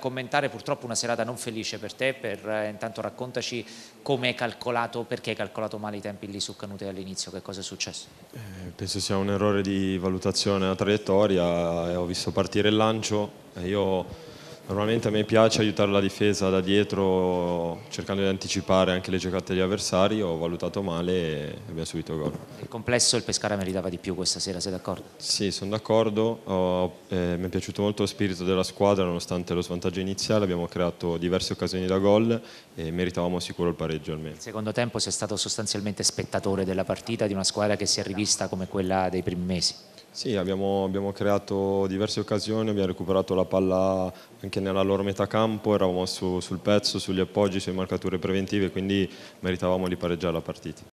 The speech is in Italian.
commentare purtroppo una serata non felice per te, per, eh, intanto raccontaci come hai calcolato, perché hai calcolato male i tempi lì su Canute all'inizio, che cosa è successo? Eh, penso sia un errore di valutazione della traiettoria, eh, ho visto partire il lancio e io Normalmente a me piace aiutare la difesa da dietro cercando di anticipare anche le giocate degli avversari, ho valutato male e abbiamo subito gol. Il complesso il Pescara meritava di più questa sera, sei d'accordo? Sì, sono d'accordo, oh, eh, mi è piaciuto molto lo spirito della squadra nonostante lo svantaggio iniziale, abbiamo creato diverse occasioni da gol e meritavamo sicuro il pareggio almeno. Il secondo tempo sei stato sostanzialmente spettatore della partita di una squadra che si è rivista come quella dei primi mesi. Sì, abbiamo, abbiamo, creato diverse occasioni, abbiamo recuperato la palla anche nella loro metà campo, eravamo su, sul pezzo, sugli appoggi, sulle marcature preventive, quindi meritavamo di pareggiare la partita.